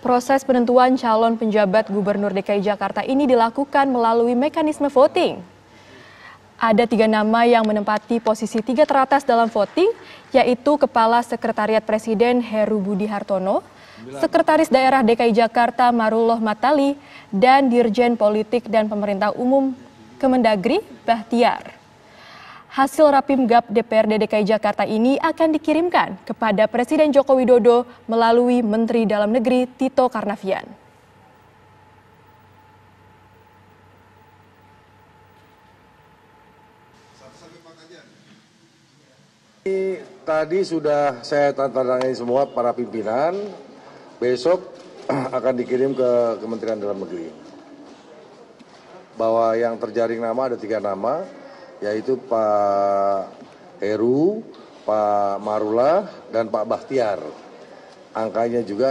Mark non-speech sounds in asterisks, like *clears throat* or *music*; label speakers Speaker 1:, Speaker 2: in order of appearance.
Speaker 1: Proses penentuan calon penjabat Gubernur DKI Jakarta ini dilakukan melalui mekanisme voting. Ada tiga nama yang menempati posisi tiga teratas dalam voting, yaitu Kepala Sekretariat Presiden Heru Budi Hartono, Sekretaris Daerah DKI Jakarta Marullah Matali, dan Dirjen Politik dan Pemerintah Umum Kemendagri Bahtiar hasil Rapim Gap DPRD DKI Jakarta ini akan dikirimkan kepada Presiden Joko Widodo melalui Menteri Dalam Negeri Tito Karnavian.
Speaker 2: Tadi sudah saya tantangin semua para pimpinan, besok *clears throat* akan dikirim ke Kementerian Dalam Negeri. Bahwa yang terjaring nama ada tiga nama, yaitu Pak Heru, Pak Marullah, dan Pak Bahtiar. Angkanya juga